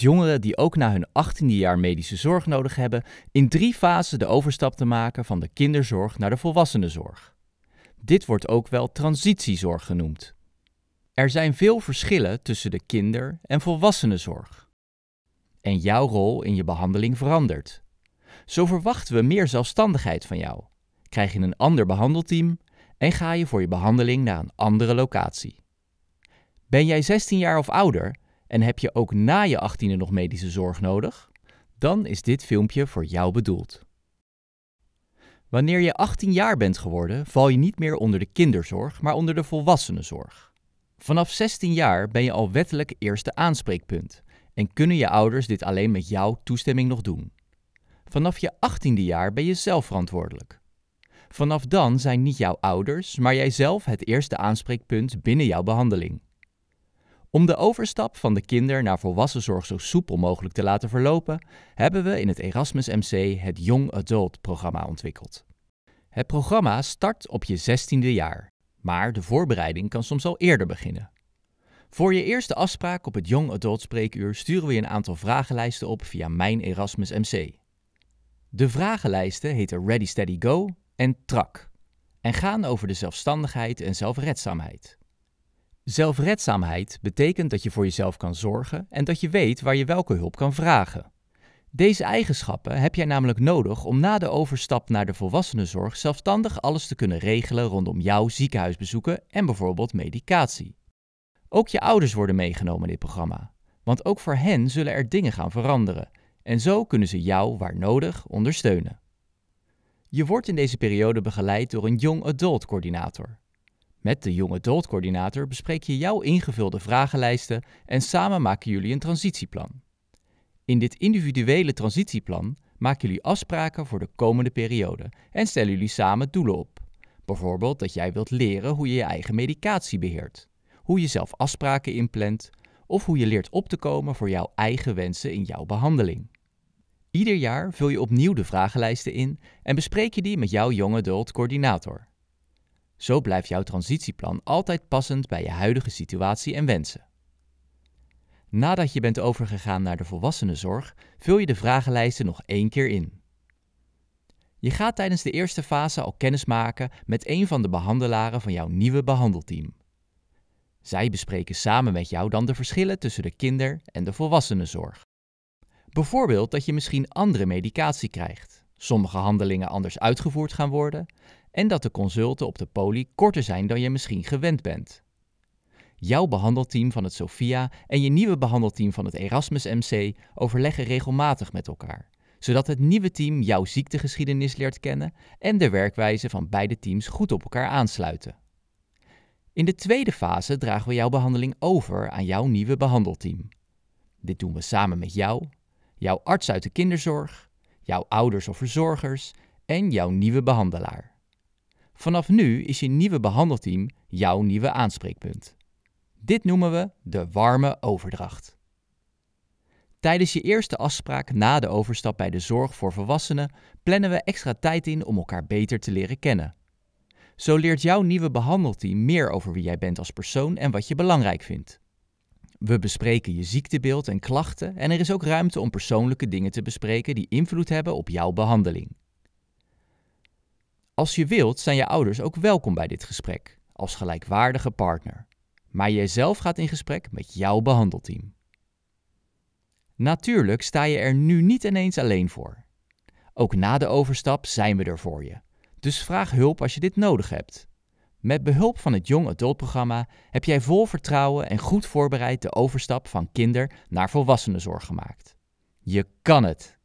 jongeren die ook na hun 18e jaar medische zorg nodig hebben, in drie fasen de overstap te maken van de kinderzorg naar de volwassenenzorg. Dit wordt ook wel transitiezorg genoemd. Er zijn veel verschillen tussen de kinder- en volwassenenzorg. En jouw rol in je behandeling verandert. Zo verwachten we meer zelfstandigheid van jou. Krijg je een ander behandelteam en ga je voor je behandeling naar een andere locatie. Ben jij 16 jaar of ouder, en heb je ook na je 18e nog medische zorg nodig? Dan is dit filmpje voor jou bedoeld. Wanneer je 18 jaar bent geworden, val je niet meer onder de kinderzorg, maar onder de volwassenenzorg. Vanaf 16 jaar ben je al wettelijk eerste aanspreekpunt en kunnen je ouders dit alleen met jouw toestemming nog doen. Vanaf je 18e jaar ben je zelf verantwoordelijk. Vanaf dan zijn niet jouw ouders, maar jijzelf het eerste aanspreekpunt binnen jouw behandeling. Om de overstap van de kinder- naar volwassenzorg zo soepel mogelijk te laten verlopen, hebben we in het Erasmus MC het Young Adult programma ontwikkeld. Het programma start op je 16e jaar, maar de voorbereiding kan soms al eerder beginnen. Voor je eerste afspraak op het Young Adult Spreekuur sturen we je een aantal vragenlijsten op via Mijn Erasmus MC. De vragenlijsten heten Ready Steady Go en Trac en gaan over de zelfstandigheid en zelfredzaamheid. Zelfredzaamheid betekent dat je voor jezelf kan zorgen en dat je weet waar je welke hulp kan vragen. Deze eigenschappen heb jij namelijk nodig om na de overstap naar de volwassenenzorg zelfstandig alles te kunnen regelen rondom jouw ziekenhuisbezoeken en bijvoorbeeld medicatie. Ook je ouders worden meegenomen in dit programma, want ook voor hen zullen er dingen gaan veranderen en zo kunnen ze jou waar nodig ondersteunen. Je wordt in deze periode begeleid door een Young Adult coördinator. Met de jonge adult coördinator bespreek je jouw ingevulde vragenlijsten en samen maken jullie een transitieplan. In dit individuele transitieplan maken jullie afspraken voor de komende periode en stellen jullie samen doelen op. Bijvoorbeeld dat jij wilt leren hoe je je eigen medicatie beheert, hoe je zelf afspraken inplant of hoe je leert op te komen voor jouw eigen wensen in jouw behandeling. Ieder jaar vul je opnieuw de vragenlijsten in en bespreek je die met jouw jonge adult coördinator. Zo blijft jouw transitieplan altijd passend bij je huidige situatie en wensen. Nadat je bent overgegaan naar de volwassenenzorg, vul je de vragenlijsten nog één keer in. Je gaat tijdens de eerste fase al kennis maken met een van de behandelaren van jouw nieuwe behandelteam. Zij bespreken samen met jou dan de verschillen tussen de kinder- en de volwassenenzorg. Bijvoorbeeld dat je misschien andere medicatie krijgt, sommige handelingen anders uitgevoerd gaan worden en dat de consulten op de poli korter zijn dan je misschien gewend bent. Jouw behandelteam van het SOFIA en je nieuwe behandelteam van het Erasmus MC overleggen regelmatig met elkaar, zodat het nieuwe team jouw ziektegeschiedenis leert kennen en de werkwijze van beide teams goed op elkaar aansluiten. In de tweede fase dragen we jouw behandeling over aan jouw nieuwe behandelteam. Dit doen we samen met jou, jouw arts uit de kinderzorg, jouw ouders of verzorgers en jouw nieuwe behandelaar. Vanaf nu is je nieuwe behandelteam jouw nieuwe aanspreekpunt. Dit noemen we de warme overdracht. Tijdens je eerste afspraak na de overstap bij de zorg voor volwassenen plannen we extra tijd in om elkaar beter te leren kennen. Zo leert jouw nieuwe behandelteam meer over wie jij bent als persoon en wat je belangrijk vindt. We bespreken je ziektebeeld en klachten en er is ook ruimte om persoonlijke dingen te bespreken die invloed hebben op jouw behandeling. Als je wilt, zijn je ouders ook welkom bij dit gesprek, als gelijkwaardige partner. Maar zelf gaat in gesprek met jouw behandelteam. Natuurlijk sta je er nu niet ineens alleen voor. Ook na de overstap zijn we er voor je. Dus vraag hulp als je dit nodig hebt. Met behulp van het Jong Adult programma heb jij vol vertrouwen en goed voorbereid de overstap van kinder naar volwassenenzorg gemaakt. Je kan het!